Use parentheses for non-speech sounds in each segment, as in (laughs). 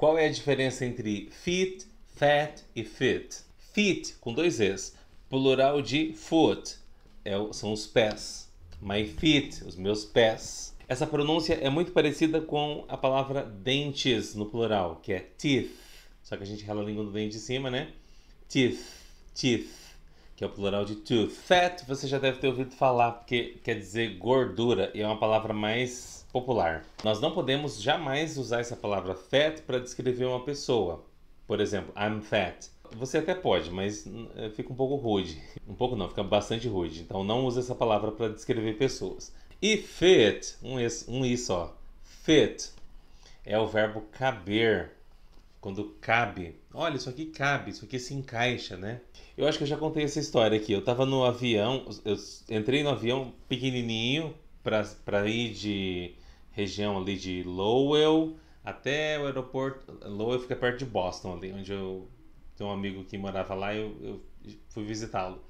Qual é a diferença entre fit, fat e fit? Fit, com dois Es, plural de foot, é, são os pés. My feet, os meus pés. Essa pronúncia é muito parecida com a palavra dentes no plural, que é teeth. Só que a gente rela a língua do dente de cima, né? Teeth, teeth que é o plural de tooth. Fat, você já deve ter ouvido falar, porque quer dizer gordura e é uma palavra mais popular. Nós não podemos jamais usar essa palavra fat para descrever uma pessoa. Por exemplo, I'm fat. Você até pode, mas eh, fica um pouco rude. Um pouco não, fica bastante rude. Então não use essa palavra para descrever pessoas. E fit, um, isso, um só. Fit é o verbo caber quando cabe. Olha, isso aqui cabe, isso aqui se encaixa, né? Eu acho que eu já contei essa história aqui. Eu tava no avião, eu entrei no avião pequenininho para ir de região ali de Lowell até o aeroporto. Lowell fica perto de Boston, ali, onde eu tenho um amigo que morava lá e eu, eu fui visitá-lo.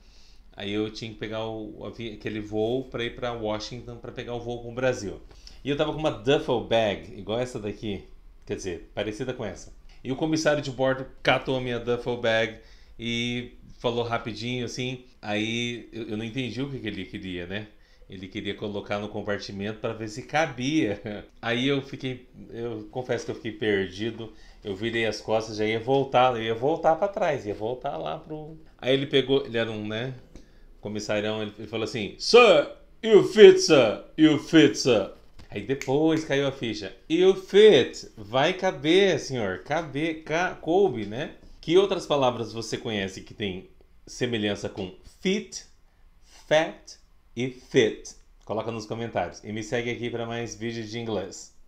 Aí eu tinha que pegar o, aquele voo para ir para Washington para pegar o voo com o Brasil. E eu tava com uma duffel bag, igual essa daqui, quer dizer, parecida com essa e o comissário de bordo catou a minha duffel bag e falou rapidinho assim. Aí eu, eu não entendi o que, que ele queria, né? Ele queria colocar no compartimento para ver se cabia. (laughs) Aí eu fiquei, eu confesso que eu fiquei perdido. Eu virei as costas, já ia voltar, eu ia voltar para trás, ia voltar lá pro. Aí ele pegou, ele era um, né? Comissarião, ele, ele falou assim: Sir, you fit, sir, you fit, sir. Aí depois caiu a ficha. E o fit vai caber, senhor. Caber, ca, coube, né? Que outras palavras você conhece que tem semelhança com fit, fat e fit? Coloca nos comentários. E me segue aqui para mais vídeos de inglês.